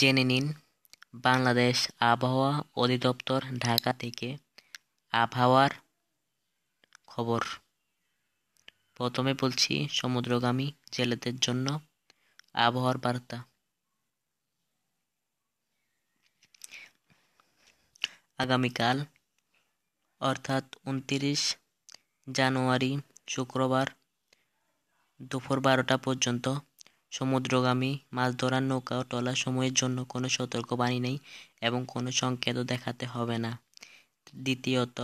জেনে নিন বাংলাদেশ আবহাওয়া অধিদপ্তর ঢাকা থেকে আবহাওয়ার খবর প্রথমে বলছি সমুদ্রগামী জেলেদের জন্য আবহাওয়ার বার্তা আগামীকাল অর্থাৎ উনতিরিশ জানুয়ারি শুক্রবার দুপুর বারোটা পর্যন্ত সমুদ্রগামী মাছ ধরার নৌকা ও ট্রলার সময়ের জন্য কোনো সতর্কবাণী নেই এবং কোনো সংকেতও দেখাতে হবে না দ্বিতীয়ত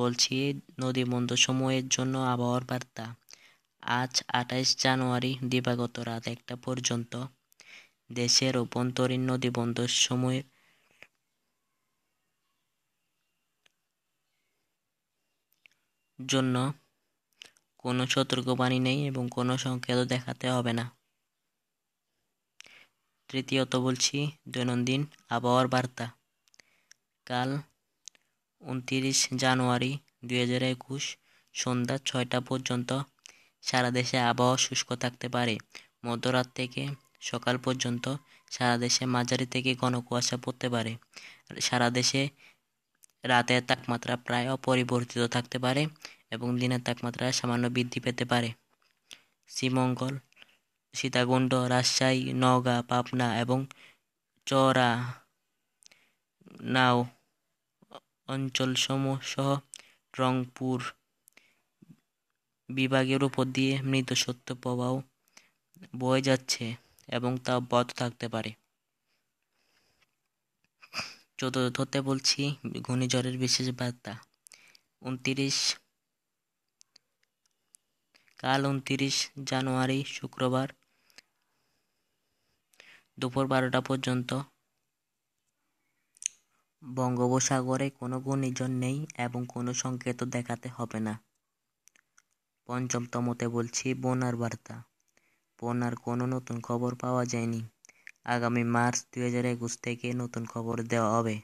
বলছি নদী সময়ের জন্য আবহাওয়ার বার্তা আজ আঠাইশ জানুয়ারি দিবাগত রাত একটা পর্যন্ত দেশের অভ্যন্তরীণ নদী সময়ের জন্য কোনো সতর্কবাণী নেই এবং কোনো সংকেতও দেখাতে হবে না তৃতীয়ত বলছি দৈনন্দিন আবহাওয়ার বার্তা কাল উনত্রিশ জানুয়ারি দুই হাজার একুশ সন্ধ্যা ছয়টা পর্যন্ত সারা দেশে আবহাওয়া শুষ্ক থাকতে পারে মধ্যরাত থেকে সকাল পর্যন্ত সারা দেশে মাঝারি থেকে ঘন কুয়াশা পড়তে পারে সারা দেশে রাতের তাপমাত্রা প্রায় অপরিবর্তিত থাকতে পারে এবং দিনের তাপমাত্রা সামান্য বৃদ্ধি পেতে পারে শ্রীমঙ্গল সীতাকুণ্ড রাজশাহী নওগাঁ পাবনা এবং চরা নাও অঞ্চলসমূহ সহ রংপুর বিভাগের উপর দিয়ে মৃত সত্য প্রবাহ বয়ে যাচ্ছে এবং তা অব্যাহত থাকতে পারে চতুর্থতে বলছি ঘূর্ণিঝড়ের বিশেষ বার্তা উনত্রিশ কাল উনত্রিশ জানুয়ারি শুক্রবার দুপুর বারোটা পর্যন্ত বঙ্গোপসাগরে কোনো ঘূর্ণিঝড় নেই এবং কোনো সংকেতও দেখাতে হবে না পঞ্চমতমতে বলছি বনার বার্তা বনার কোনো নতুন খবর পাওয়া যায়নি আগামী মার্চ দু হাজার একুশ থেকে নতুন খবর দেওয়া হবে